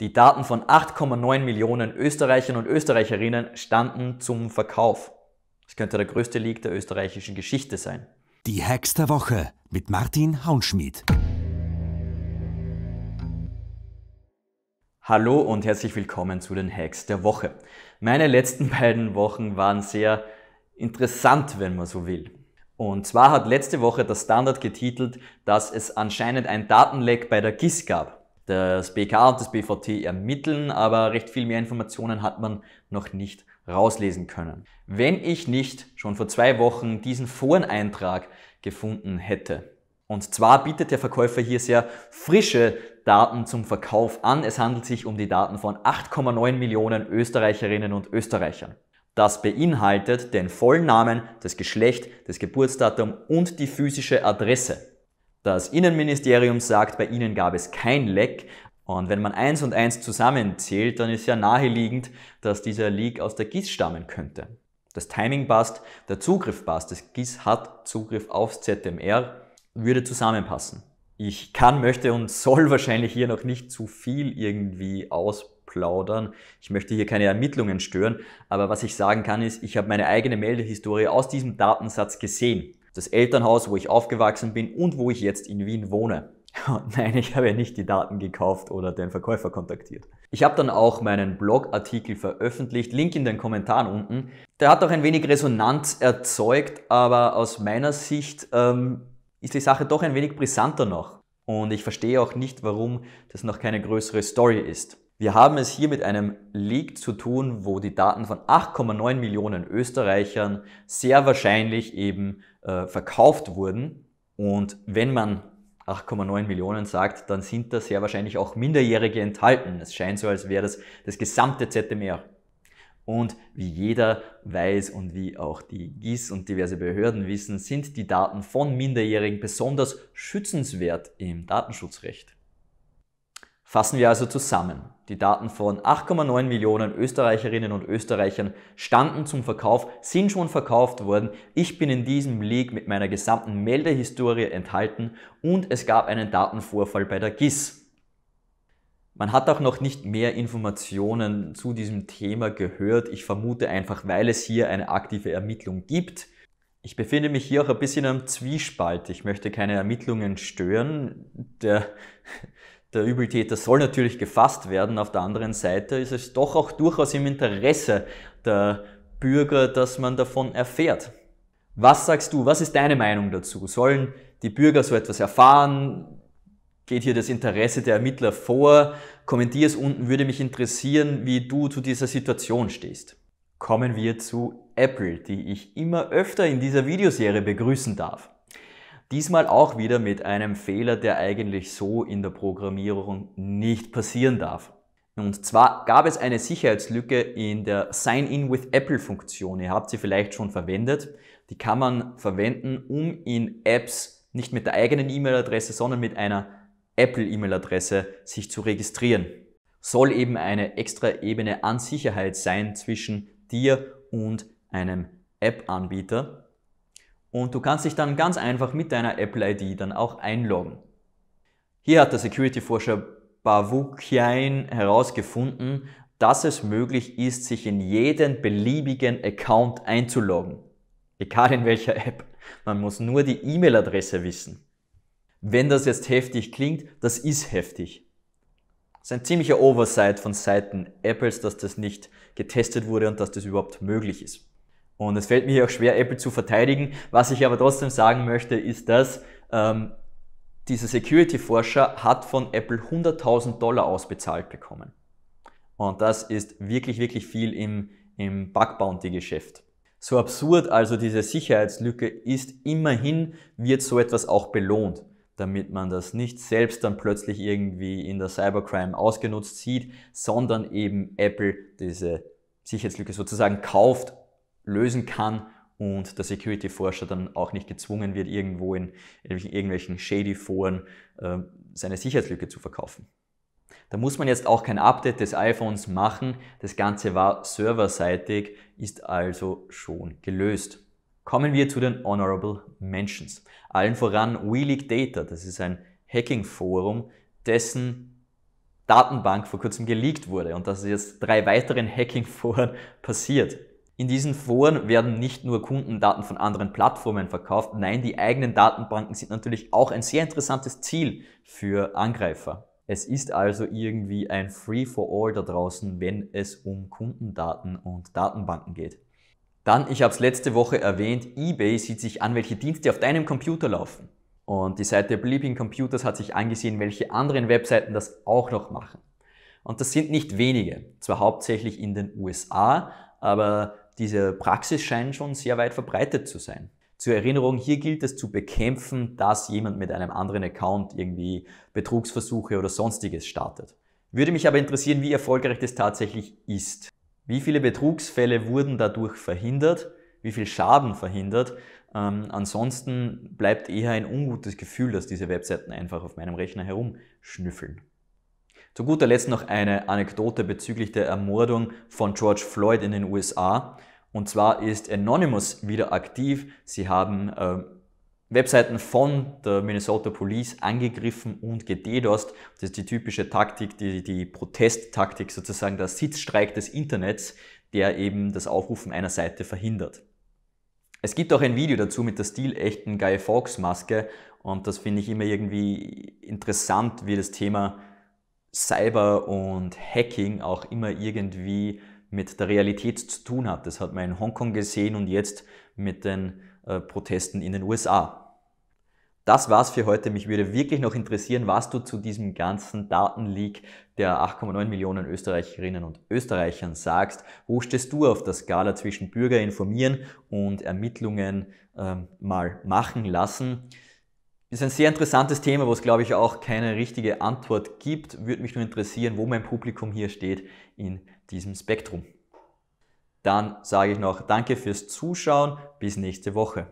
Die Daten von 8,9 Millionen Österreichern und Österreicherinnen standen zum Verkauf. Das könnte der größte Leak der österreichischen Geschichte sein. Die Hacks der Woche mit Martin Haunschmidt. Hallo und herzlich willkommen zu den Hacks der Woche. Meine letzten beiden Wochen waren sehr interessant, wenn man so will. Und zwar hat letzte Woche der Standard getitelt, dass es anscheinend ein Datenleck bei der GIS gab das BKA und das BVT ermitteln, aber recht viel mehr Informationen hat man noch nicht rauslesen können. Wenn ich nicht schon vor zwei Wochen diesen Foreneintrag gefunden hätte, und zwar bietet der Verkäufer hier sehr frische Daten zum Verkauf an. Es handelt sich um die Daten von 8,9 Millionen Österreicherinnen und Österreichern. Das beinhaltet den Vollnamen, das Geschlecht, das Geburtsdatum und die physische Adresse. Das Innenministerium sagt, bei ihnen gab es kein Leck. Und wenn man eins und eins zusammenzählt, dann ist ja naheliegend, dass dieser Leak aus der GIS stammen könnte. Das Timing passt, der Zugriff passt, das GIS hat Zugriff aufs ZMR, würde zusammenpassen. Ich kann, möchte und soll wahrscheinlich hier noch nicht zu viel irgendwie ausplaudern. Ich möchte hier keine Ermittlungen stören, aber was ich sagen kann ist, ich habe meine eigene Meldehistorie aus diesem Datensatz gesehen das Elternhaus, wo ich aufgewachsen bin und wo ich jetzt in Wien wohne. Oh nein, ich habe ja nicht die Daten gekauft oder den Verkäufer kontaktiert. Ich habe dann auch meinen Blogartikel veröffentlicht, Link in den Kommentaren unten. Der hat auch ein wenig Resonanz erzeugt, aber aus meiner Sicht ähm, ist die Sache doch ein wenig brisanter noch. Und ich verstehe auch nicht, warum das noch keine größere Story ist. Wir haben es hier mit einem Leak zu tun, wo die Daten von 8,9 Millionen Österreichern sehr wahrscheinlich eben äh, verkauft wurden. Und wenn man 8,9 Millionen sagt, dann sind da sehr wahrscheinlich auch Minderjährige enthalten. Es scheint so, als wäre das das gesamte ZMR. Und wie jeder weiß und wie auch die GIS und diverse Behörden wissen, sind die Daten von Minderjährigen besonders schützenswert im Datenschutzrecht. Fassen wir also zusammen. Die Daten von 8,9 Millionen Österreicherinnen und Österreichern standen zum Verkauf, sind schon verkauft worden. Ich bin in diesem Leak mit meiner gesamten Meldehistorie enthalten und es gab einen Datenvorfall bei der GIS. Man hat auch noch nicht mehr Informationen zu diesem Thema gehört. Ich vermute einfach, weil es hier eine aktive Ermittlung gibt. Ich befinde mich hier auch ein bisschen am Zwiespalt. Ich möchte keine Ermittlungen stören. Der der Übeltäter soll natürlich gefasst werden. Auf der anderen Seite ist es doch auch durchaus im Interesse der Bürger, dass man davon erfährt. Was sagst du? Was ist deine Meinung dazu? Sollen die Bürger so etwas erfahren? Geht hier das Interesse der Ermittler vor? Kommentier es unten, würde mich interessieren, wie du zu dieser Situation stehst. Kommen wir zu Apple, die ich immer öfter in dieser Videoserie begrüßen darf. Diesmal auch wieder mit einem Fehler, der eigentlich so in der Programmierung nicht passieren darf. Und zwar gab es eine Sicherheitslücke in der Sign-in with Apple-Funktion. Ihr habt sie vielleicht schon verwendet. Die kann man verwenden, um in Apps nicht mit der eigenen E-Mail-Adresse, sondern mit einer Apple-E-Mail-Adresse sich zu registrieren. Soll eben eine extra Ebene an Sicherheit sein zwischen dir und einem App-Anbieter. Und du kannst dich dann ganz einfach mit deiner Apple-ID dann auch einloggen. Hier hat der Security-Forscher Bavukian herausgefunden, dass es möglich ist, sich in jeden beliebigen Account einzuloggen. Egal in welcher App. Man muss nur die E-Mail-Adresse wissen. Wenn das jetzt heftig klingt, das ist heftig. Das ist ein ziemlicher Oversight von Seiten Apples, dass das nicht getestet wurde und dass das überhaupt möglich ist. Und es fällt mir hier auch schwer, Apple zu verteidigen. Was ich aber trotzdem sagen möchte, ist, dass ähm, dieser Security-Forscher hat von Apple 100.000 Dollar ausbezahlt bekommen. Und das ist wirklich, wirklich viel im, im Bug-Bounty-Geschäft. So absurd also diese Sicherheitslücke ist, immerhin wird so etwas auch belohnt, damit man das nicht selbst dann plötzlich irgendwie in der Cybercrime ausgenutzt sieht, sondern eben Apple diese Sicherheitslücke sozusagen kauft lösen kann und der Security-Forscher dann auch nicht gezwungen wird, irgendwo in irgendwelchen shady Foren äh, seine Sicherheitslücke zu verkaufen. Da muss man jetzt auch kein Update des iPhones machen. Das Ganze war serverseitig, ist also schon gelöst. Kommen wir zu den Honorable Mentions. Allen voran WeLeak Data, das ist ein Hacking-Forum, dessen Datenbank vor kurzem geleakt wurde und das ist jetzt drei weiteren Hacking-Foren passiert. In diesen Foren werden nicht nur Kundendaten von anderen Plattformen verkauft, nein, die eigenen Datenbanken sind natürlich auch ein sehr interessantes Ziel für Angreifer. Es ist also irgendwie ein Free-for-all da draußen, wenn es um Kundendaten und Datenbanken geht. Dann, ich habe es letzte Woche erwähnt, eBay sieht sich an, welche Dienste auf deinem Computer laufen. Und die Seite Bleeping Computers hat sich angesehen, welche anderen Webseiten das auch noch machen. Und das sind nicht wenige, zwar hauptsächlich in den USA, aber diese Praxis scheint schon sehr weit verbreitet zu sein. Zur Erinnerung, hier gilt es zu bekämpfen, dass jemand mit einem anderen Account irgendwie Betrugsversuche oder sonstiges startet. Würde mich aber interessieren, wie erfolgreich das tatsächlich ist. Wie viele Betrugsfälle wurden dadurch verhindert? Wie viel Schaden verhindert? Ähm, ansonsten bleibt eher ein ungutes Gefühl, dass diese Webseiten einfach auf meinem Rechner herumschnüffeln. Zu guter Letzt noch eine Anekdote bezüglich der Ermordung von George Floyd in den USA. Und zwar ist Anonymous wieder aktiv. Sie haben äh, Webseiten von der Minnesota Police angegriffen und gededost. Das ist die typische Taktik, die, die Protesttaktik sozusagen, der Sitzstreik des Internets, der eben das Aufrufen einer Seite verhindert. Es gibt auch ein Video dazu mit der stilechten Guy Fawkes Maske und das finde ich immer irgendwie interessant, wie das Thema Cyber und Hacking auch immer irgendwie mit der Realität zu tun hat. Das hat man in Hongkong gesehen und jetzt mit den äh, Protesten in den USA. Das war's für heute. Mich würde wirklich noch interessieren, was du zu diesem ganzen Datenleak der 8,9 Millionen Österreicherinnen und Österreichern sagst. Wo stehst du auf der Skala zwischen Bürger informieren und Ermittlungen äh, mal machen lassen? Ist ein sehr interessantes Thema, wo es, glaube ich, auch keine richtige Antwort gibt. Würde mich nur interessieren, wo mein Publikum hier steht in diesem Spektrum. Dann sage ich noch Danke fürs Zuschauen. Bis nächste Woche.